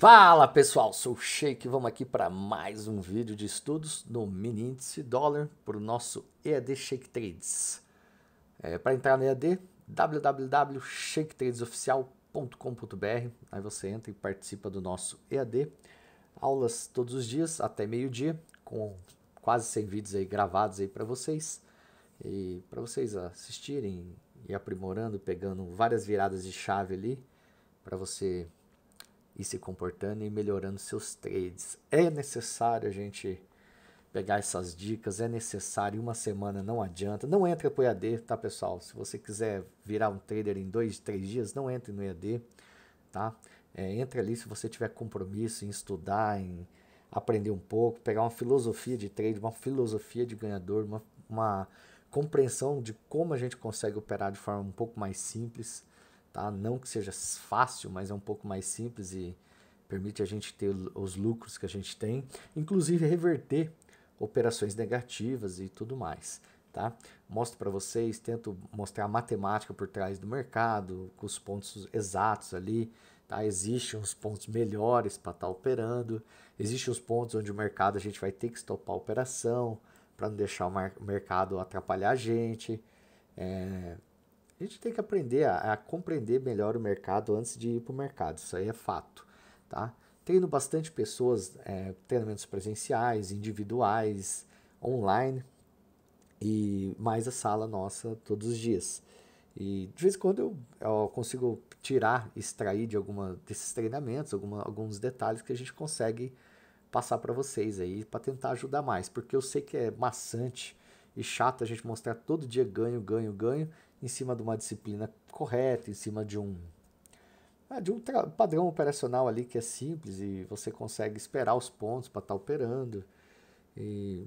Fala pessoal, sou o Sheik e vamos aqui para mais um vídeo de estudos no mini índice dólar para o nosso EAD Shake Trades. É, para entrar no EAD, www.shaketradesoficial.com.br, aí você entra e participa do nosso EAD. Aulas todos os dias até meio-dia, com quase 100 vídeos aí gravados aí para vocês e para vocês assistirem e aprimorando, pegando várias viradas de chave ali para você e se comportando e melhorando seus trades. É necessário a gente pegar essas dicas, é necessário, uma semana não adianta. Não entra para o EAD, tá, pessoal? Se você quiser virar um trader em dois, três dias, não entre no EAD, tá? É, entra ali se você tiver compromisso em estudar, em aprender um pouco, pegar uma filosofia de trade, uma filosofia de ganhador, uma, uma compreensão de como a gente consegue operar de forma um pouco mais simples, Tá? Não que seja fácil, mas é um pouco mais simples e permite a gente ter os lucros que a gente tem, inclusive reverter operações negativas e tudo mais. Tá? Mostro para vocês, tento mostrar a matemática por trás do mercado, com os pontos exatos ali. Tá? Existem uns pontos melhores para estar tá operando, existem os pontos onde o mercado a gente vai ter que estopar a operação para não deixar o mercado atrapalhar a gente. É, a gente tem que aprender a, a compreender melhor o mercado antes de ir para o mercado, isso aí é fato, tá? Treino bastante pessoas, é, treinamentos presenciais, individuais, online e mais a sala nossa todos os dias. E de vez em quando eu, eu consigo tirar, extrair de alguma desses treinamentos, alguma, alguns detalhes que a gente consegue passar para vocês aí para tentar ajudar mais, porque eu sei que é maçante e chato a gente mostrar todo dia ganho, ganho, ganho em cima de uma disciplina correta, em cima de um ah, de um padrão operacional ali que é simples e você consegue esperar os pontos para estar tá operando. E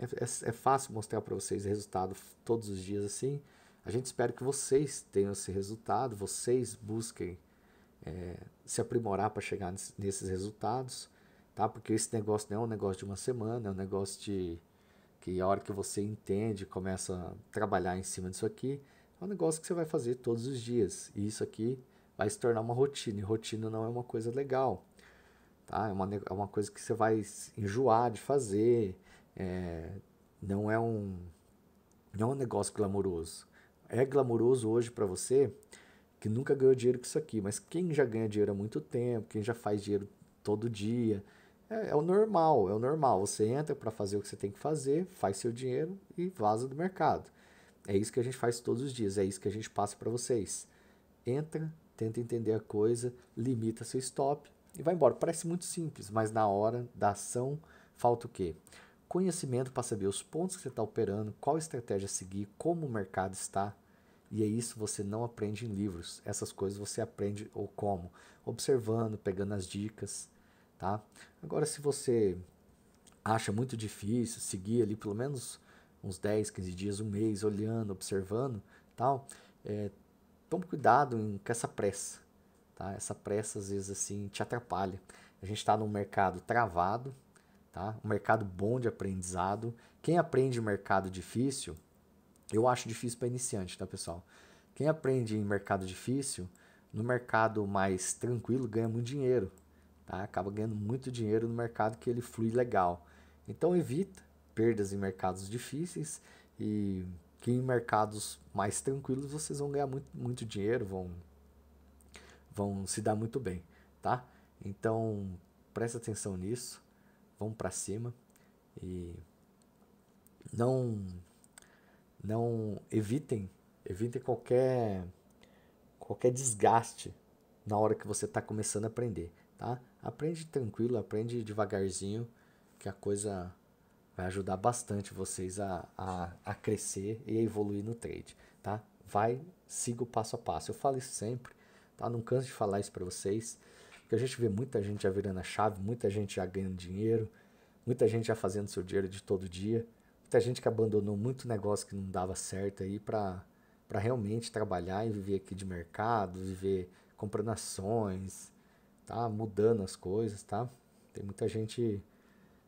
é, é, é fácil mostrar para vocês o resultado todos os dias assim. A gente espera que vocês tenham esse resultado, vocês busquem é, se aprimorar para chegar nesses resultados, tá? Porque esse negócio não é um negócio de uma semana, é um negócio de que a hora que você entende, começa a trabalhar em cima disso aqui, é um negócio que você vai fazer todos os dias. E isso aqui vai se tornar uma rotina. E rotina não é uma coisa legal. Tá? É, uma, é uma coisa que você vai enjoar de fazer. É, não é um não é um negócio glamouroso. É glamouroso hoje para você que nunca ganhou dinheiro com isso aqui, mas quem já ganha dinheiro há muito tempo, quem já faz dinheiro todo dia, é, é o normal, é o normal. Você entra para fazer o que você tem que fazer, faz seu dinheiro e vaza do mercado. É isso que a gente faz todos os dias, é isso que a gente passa para vocês. Entra, tenta entender a coisa, limita seu stop e vai embora. Parece muito simples, mas na hora da ação falta o quê? Conhecimento para saber os pontos que você está operando, qual estratégia seguir, como o mercado está. E é isso você não aprende em livros. Essas coisas você aprende ou como? Observando, pegando as dicas tá? Agora, se você acha muito difícil seguir ali pelo menos uns 10, 15 dias, um mês, olhando, observando, tal, é, tome cuidado em, com essa pressa, tá? Essa pressa às vezes assim te atrapalha. A gente está num mercado travado, tá? Um mercado bom de aprendizado. Quem aprende mercado difícil, eu acho difícil para iniciante, tá, pessoal? Quem aprende em mercado difícil, no mercado mais tranquilo ganha muito dinheiro, Tá? Acaba ganhando muito dinheiro no mercado que ele flui legal. Então evita perdas em mercados difíceis e que em mercados mais tranquilos vocês vão ganhar muito, muito dinheiro, vão, vão se dar muito bem, tá? Então presta atenção nisso, vamos para cima e não não evitem evitem qualquer qualquer desgaste na hora que você está começando a aprender tá? Aprende tranquilo, aprende devagarzinho, que a coisa vai ajudar bastante vocês a, a, a crescer e a evoluir no trade, tá? Vai, siga o passo a passo. Eu falo isso sempre, tá? Não canso de falar isso para vocês, porque a gente vê muita gente já virando a chave, muita gente já ganhando dinheiro, muita gente já fazendo seu dinheiro de todo dia, muita gente que abandonou muito negócio que não dava certo aí para para realmente trabalhar e viver aqui de mercado, viver comprando ações, tá mudando as coisas, tá? Tem muita gente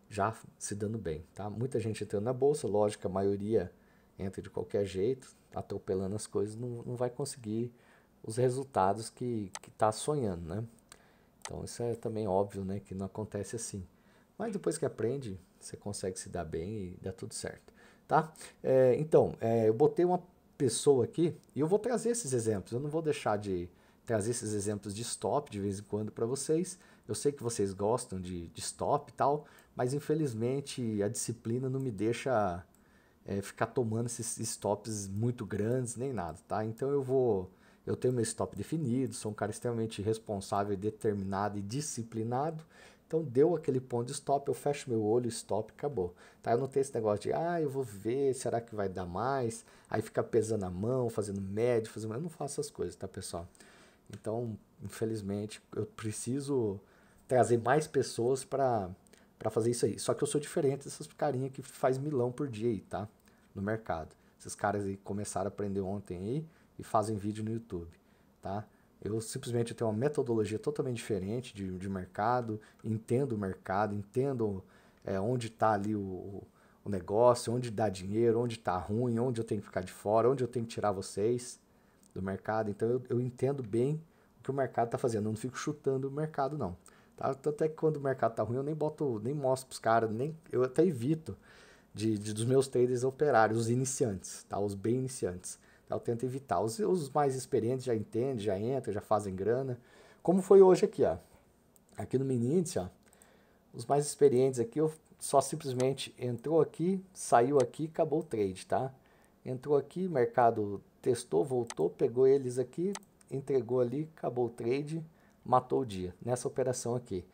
já se dando bem, tá? Muita gente entrando na bolsa, lógico, a maioria entra de qualquer jeito, atropelando as coisas, não, não vai conseguir os resultados que está sonhando, né? Então isso é também óbvio, né? Que não acontece assim. Mas depois que aprende, você consegue se dar bem e dá tudo certo, tá? É, então, é, eu botei uma pessoa aqui e eu vou trazer esses exemplos. Eu não vou deixar de, trazer esses exemplos de stop de vez em quando para vocês. Eu sei que vocês gostam de, de stop e tal, mas infelizmente a disciplina não me deixa é, ficar tomando esses stops muito grandes nem nada, tá? Então eu vou. Eu tenho meu stop definido, sou um cara extremamente responsável, determinado e disciplinado. Então deu aquele ponto de stop, eu fecho meu olho, stop, acabou. Tá? Eu não tenho esse negócio de, ah, eu vou ver, será que vai dar mais? Aí fica pesando a mão, fazendo médio, fazendo. Eu não faço essas coisas, tá, pessoal? Então, infelizmente, eu preciso trazer mais pessoas para para fazer isso aí. Só que eu sou diferente dessas carinha que faz milão por dia aí, tá? No mercado. Esses caras aí começaram a aprender ontem aí e fazem vídeo no YouTube, tá? Eu simplesmente tenho uma metodologia totalmente diferente de, de mercado, entendo o mercado, entendo é, onde está ali o, o negócio, onde dá dinheiro, onde está ruim, onde eu tenho que ficar de fora, onde eu tenho que tirar vocês, do mercado. Então eu, eu entendo bem o que o mercado está fazendo. Eu não fico chutando o mercado, não. Tá? Tanto é que quando o mercado tá ruim, eu nem boto, nem mostro os caras, nem eu até evito de, de, dos meus traders operários, os iniciantes, tá? Os bem iniciantes. Tá? Eu tento evitar. Os, os mais experientes já entendem, já entram, já fazem grana. Como foi hoje aqui, ó. Aqui no mini ó. Os mais experientes aqui, eu só simplesmente entrou aqui, saiu aqui, acabou o trade, tá? Entrou aqui, mercado testou, voltou, pegou eles aqui, entregou ali, acabou o trade, matou o dia nessa operação aqui.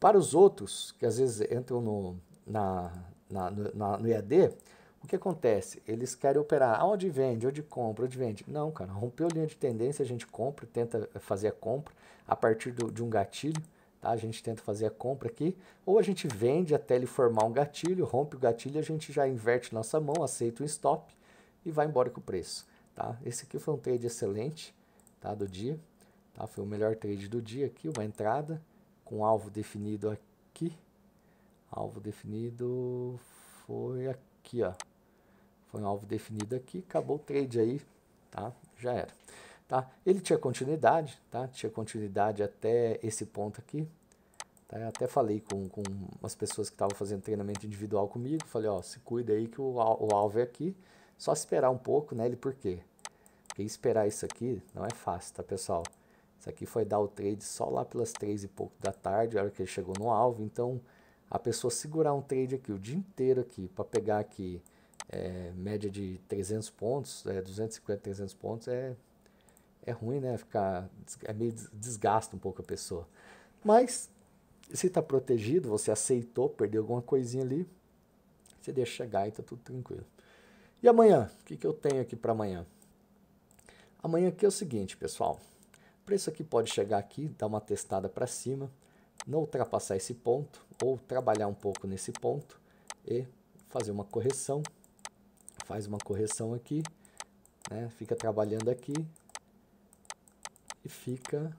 Para os outros, que às vezes entram no, na, na, na, no IAD, o que acontece? Eles querem operar onde vende, onde compra, onde vende. Não, cara, rompeu a linha de tendência, a gente compra, tenta fazer a compra a partir do, de um gatilho. Tá? A gente tenta fazer a compra aqui, ou a gente vende até ele formar um gatilho, rompe o gatilho, a gente já inverte nossa mão, aceita o stop e vai embora com o preço. Tá? Esse aqui foi um trade excelente tá? do dia. Tá? Foi o melhor trade do dia aqui, uma entrada com alvo definido aqui. Alvo definido foi aqui, ó. Foi um alvo definido aqui, acabou o trade aí, tá? Já era. Tá? Ele tinha continuidade, tá? Tinha continuidade até esse ponto aqui, Tá, até falei com, com umas pessoas que estavam fazendo treinamento individual comigo, falei, ó, se cuida aí que o, o alvo é aqui, só esperar um pouco nele, né, por quê? Porque esperar isso aqui não é fácil, tá pessoal? Isso aqui foi dar o trade só lá pelas três e pouco da tarde, a hora que ele chegou no alvo. Então, a pessoa segurar um trade aqui o dia inteiro aqui para pegar aqui é, média de 300 pontos, é, 250, 300 pontos, é, é ruim, né? Ficar, é meio desgasta um pouco a pessoa. Mas, se está protegido, você aceitou, perdeu alguma coisinha ali, você deixa chegar e está tudo tranquilo. E amanhã? O que, que eu tenho aqui para amanhã? Amanhã aqui é o seguinte, pessoal. O preço aqui pode chegar aqui, dar uma testada para cima, não ultrapassar esse ponto, ou trabalhar um pouco nesse ponto e fazer uma correção. Faz uma correção aqui, né? fica trabalhando aqui e fica...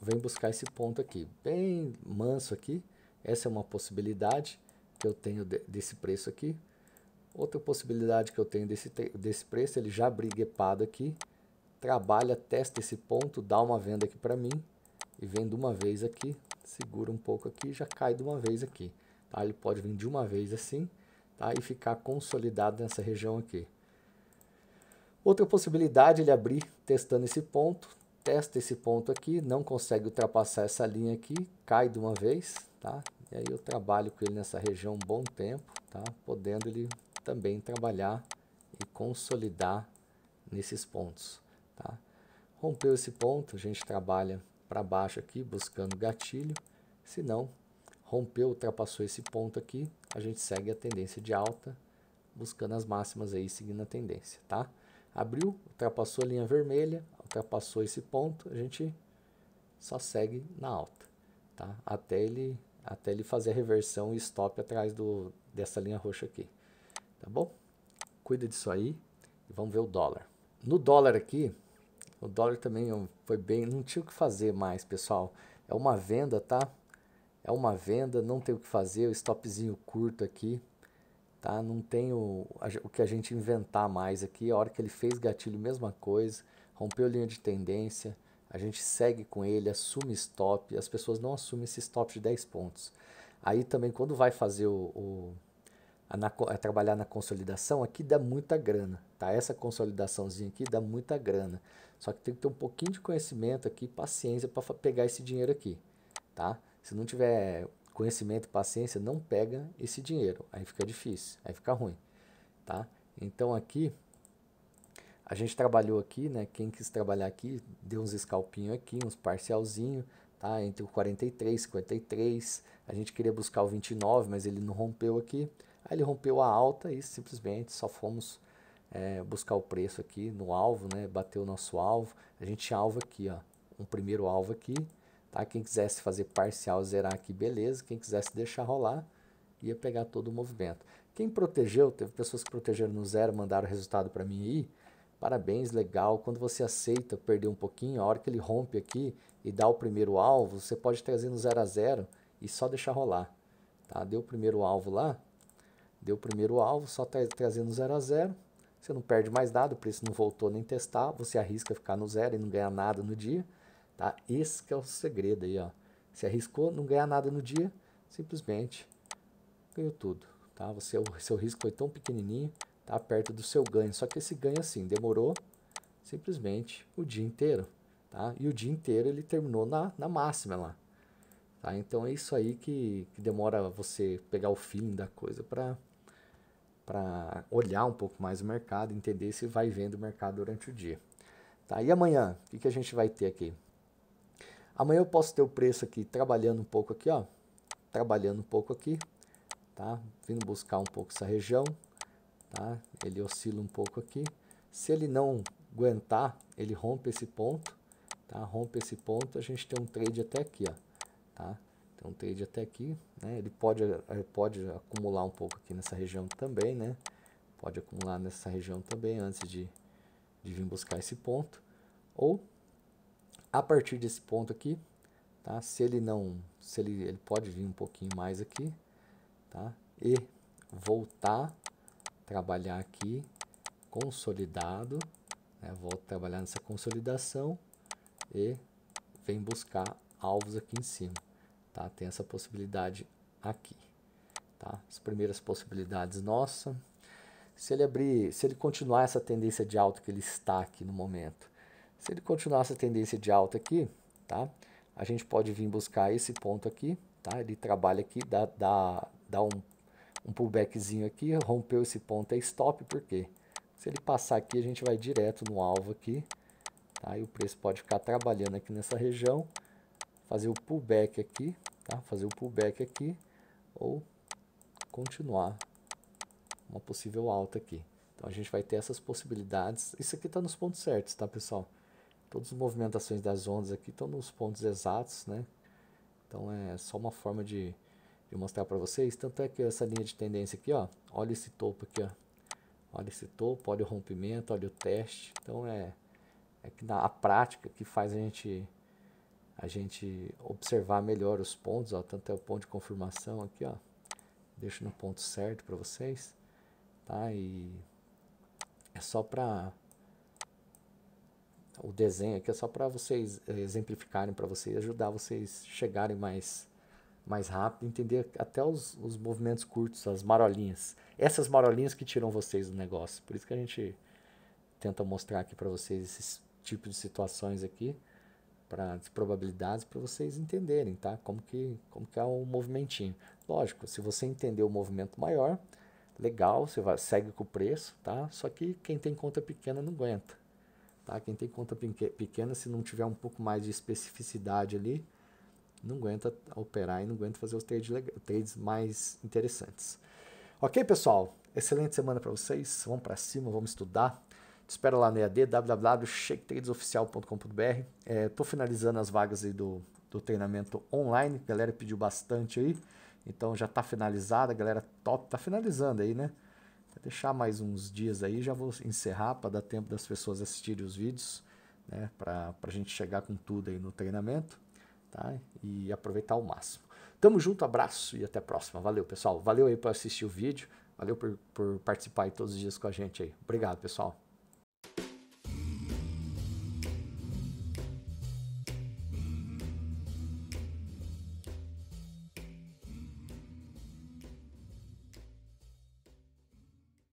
Vem buscar esse ponto aqui, bem manso aqui. Essa é uma possibilidade que eu tenho de, desse preço aqui. Outra possibilidade que eu tenho desse, desse preço, ele já briga epado aqui, trabalha, testa esse ponto, dá uma venda aqui para mim e vem de uma vez aqui, segura um pouco aqui já cai de uma vez aqui. Tá? Ele pode vir de uma vez assim tá? e ficar consolidado nessa região aqui. Outra possibilidade, ele abrir testando esse ponto, testa esse ponto aqui, não consegue ultrapassar essa linha aqui, cai de uma vez, tá? E aí eu trabalho com ele nessa região um bom tempo, tá? Podendo ele também trabalhar e consolidar nesses pontos. Tá? Rompeu esse ponto, a gente trabalha para baixo aqui, buscando gatilho. Se não, rompeu, ultrapassou esse ponto aqui, a gente segue a tendência de alta, buscando as máximas aí, seguindo a tendência, tá? Abriu, ultrapassou a linha vermelha, ultrapassou esse ponto, a gente só segue na alta, tá? Até ele, até ele fazer a reversão e stop atrás do, dessa linha roxa aqui tá bom? Cuida disso aí e vamos ver o dólar. No dólar aqui, o dólar também é foi bem, não tinha o que fazer mais, pessoal. É uma venda, tá? É uma venda, não tem o que fazer, o stopzinho curto aqui, tá? Não tem o, o que a gente inventar mais aqui. A hora que ele fez gatilho, mesma coisa, rompeu linha de tendência, a gente segue com ele, assume stop, as pessoas não assumem esse stop de 10 pontos. Aí também quando vai fazer o, o a, na, a trabalhar na consolidação aqui dá muita grana, tá? Essa consolidaçãozinha aqui dá muita grana. Só que tem que ter um pouquinho de conhecimento aqui, paciência para pegar esse dinheiro aqui, tá? Se não tiver conhecimento e paciência, não pega esse dinheiro. Aí fica difícil, aí fica ruim, tá? Então aqui a gente trabalhou aqui, né? Quem quis trabalhar aqui, deu uns escalpinho aqui, uns parcialzinho, tá? Entre o 43 e 53. A gente queria buscar o 29, mas ele não rompeu aqui. Aí ele rompeu a alta e simplesmente só fomos é, buscar o preço aqui no alvo, né? Bateu o nosso alvo. A gente tinha alvo aqui, ó. Um primeiro alvo aqui, tá? Quem quisesse fazer parcial, zerar aqui, beleza. Quem quisesse deixar rolar, ia pegar todo o movimento. Quem protegeu, teve pessoas que protegeram no zero, mandaram o resultado para mim aí. Parabéns, legal. Quando você aceita perder um pouquinho, a hora que ele rompe aqui e dá o primeiro alvo, você pode trazer no zero a zero e só deixar rolar. Tá? Deu o primeiro alvo lá, Deu o primeiro alvo, só está trazendo 0 a 0. Você não perde mais nada, o preço não voltou nem testar, você arrisca ficar no zero e não ganhar nada no dia, tá? Esse que é o segredo aí, ó. Se arriscou, não ganhar nada no dia, simplesmente ganhou tudo, tá? Você, o seu risco foi tão pequenininho, tá perto do seu ganho. Só que esse ganho assim, demorou simplesmente o dia inteiro, tá? E o dia inteiro ele terminou na, na máxima lá. Tá? Então é isso aí que, que demora você pegar o feeling da coisa para para olhar um pouco mais o mercado, entender se vai vendo o mercado durante o dia. Tá, e amanhã, o que, que a gente vai ter aqui? Amanhã eu posso ter o preço aqui trabalhando um pouco aqui, ó, trabalhando um pouco aqui, tá? Vindo buscar um pouco essa região, tá? Ele oscila um pouco aqui. Se ele não aguentar, ele rompe esse ponto, tá? Rompe esse ponto, a gente tem um trade até aqui, ó, tá? Então é o trade até aqui, né? Ele pode, eh, pode acumular um pouco aqui nessa região também, né? Pode acumular nessa região também antes de, de vir buscar esse ponto. Ou a partir desse ponto aqui, tá? Se ele não, se ele, ele pode vir um pouquinho mais aqui, tá? E voltar, trabalhar aqui, consolidado, né? volta a trabalhar nessa consolidação e vem buscar alvos aqui em cima. Tá? Tem essa possibilidade aqui. Tá? As primeiras possibilidades nossa. Se ele abrir, se ele continuar essa tendência de alta que ele está aqui no momento, se ele continuar essa tendência de alta aqui, tá? A gente pode vir buscar esse ponto aqui, tá? Ele trabalha aqui, dá, dá, dá um, um pullbackzinho aqui, rompeu esse ponto é stop, por quê? Se ele passar aqui, a gente vai direto no alvo aqui, tá? E o preço pode ficar trabalhando aqui nessa região, fazer o pullback aqui, tá? fazer o pullback aqui ou continuar uma possível alta aqui. Então a gente vai ter essas possibilidades. Isso aqui está nos pontos certos, tá pessoal? Todas as movimentações das ondas aqui estão nos pontos exatos, né? Então é só uma forma de, de mostrar para vocês. Tanto é que essa linha de tendência aqui, ó, olha esse topo aqui, ó. Olha esse topo, olha o rompimento, olha o teste. Então é, é que na prática que faz a gente a gente observar melhor os pontos, ó, tanto é o ponto de confirmação aqui, ó, deixo no ponto certo para vocês, tá? E é só para o desenho aqui é só para vocês eh, exemplificarem para vocês, ajudar vocês chegarem mais mais rápido, entender até os, os movimentos curtos, as marolinhas. Essas marolinhas que tiram vocês do negócio. Por isso que a gente tenta mostrar aqui para vocês esses tipos de situações aqui para probabilidades para vocês entenderem, tá? Como que, como que é o movimentinho. Lógico, se você entender o movimento maior, legal, você vai, segue com o preço, tá? Só que quem tem conta pequena não aguenta, tá? Quem tem conta pequena, se não tiver um pouco mais de especificidade ali, não aguenta operar e não aguenta fazer os trades, trades mais interessantes. Ok, pessoal? Excelente semana para vocês. Vamos para cima, vamos estudar. Te espero lá no EAD, www.shaketradesoficial.com.br. Estou é, finalizando as vagas do, do treinamento online, a galera pediu bastante aí. Então já está finalizada, galera top, está finalizando aí, né? Vou deixar mais uns dias aí, já vou encerrar para dar tempo das pessoas assistirem os vídeos, né? Para a gente chegar com tudo aí no treinamento, tá? E aproveitar ao máximo. Tamo junto, abraço e até a próxima. Valeu, pessoal. Valeu aí por assistir o vídeo, valeu por, por participar todos os dias com a gente aí. Obrigado, pessoal.